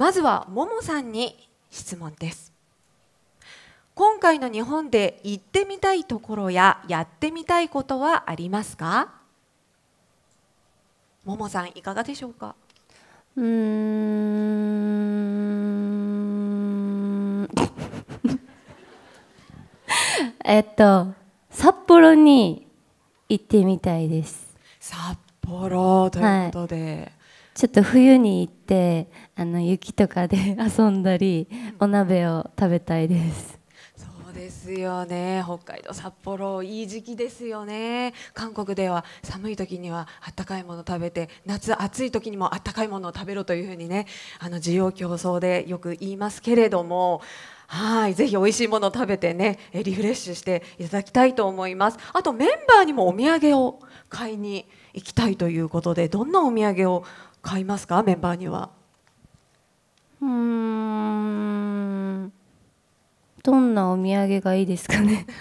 まずはももさんに質問です今回の日本で行ってみたいところややってみたいことはありますかももさんいかがでしょうかうん えっと札幌に行ってみたいです札幌ということで、はいちょっと冬に行ってあの雪とかで遊んだりお鍋を食べたいです。そうですよね北海道札幌いい時期ですよね韓国では寒い時にはあったかいもの食べて夏暑い時にもあったかいものを食べろというふうにねあの需要競争でよく言いますけれどもはいぜひ美味しいものを食べてねリフレッシュしていただきたいと思いますあとメンバーにもお土産を買いに行きたいということでどんなお土産を買いますかメンバーにはうんどんなお土産がいいですかね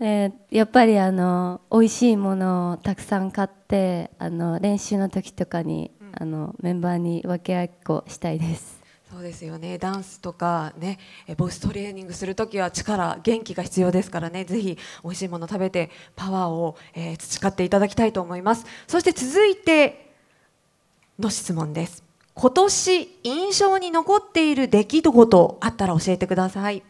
えー、やっぱりあの美味しいものをたくさん買ってあの練習の時とかに、うん、あのメンバーに分け合っこしたいですそうですよねダンスとかねボイストレーニングする時は力元気が必要ですからねぜひ美味しいもの食べてパワーを、えー、培っていただきたいと思いますそして続いての質問です今年印象に残っている出来事あったら教えてください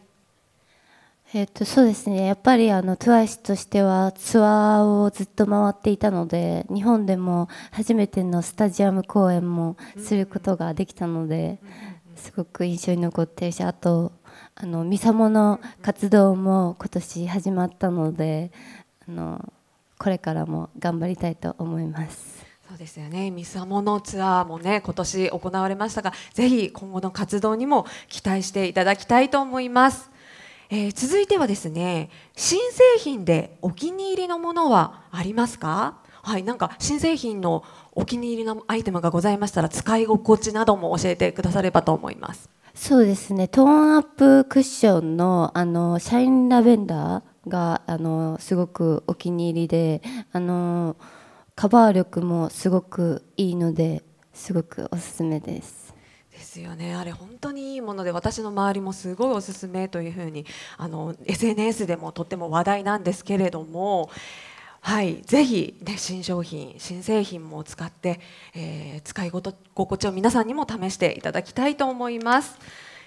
えっと、そうですねやっぱりあの TWICE としてはツアーをずっと回っていたので日本でも初めてのスタジアム公演もすることができたので、すごく印象に残ってるしあとあのミサモの活動も今年始まったのであのこれからも頑張りたいと思います。そうですよね。ミサモのツアーもね今年行われましたが、ぜひ今後の活動にも期待していただきたいと思います。えー、続いてはですね、新製品でお気に入りのものはありますか？はい、なんか新製品のお気に入りのアイテムがございましたら使い心地なども教えてくださればと思います。そうですね。トーンアップクッションのあのシャインラベンダーがあのすごくお気に入りで、あのカバー力もすごくいいのですごくおすすめです。ですよね。あれ本当にいいもので私の周りもすごいおすすめというふうにあの SNS でもとっても話題なんですけれども。はい、ぜひ、ね、新商品、新製品も使って、えー、使いごと心地を皆さんにも試していただきたいと思います。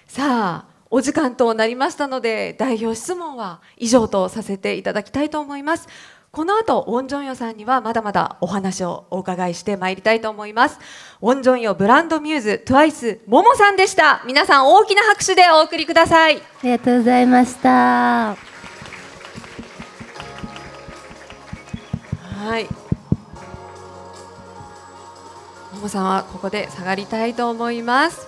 さあ、お時間となりましたので、代表質問は以上とさせていただきたいと思います。この後、ウォン・ジョンヨさんにはまだまだお話をお伺いしてまいりたいと思います。ウォン・ジョンヨブランドミューズ、TWICE、もモさんでした。皆さん大きな拍手でお送りください。ありがとうございました。はいももさんはここで下がりたいと思います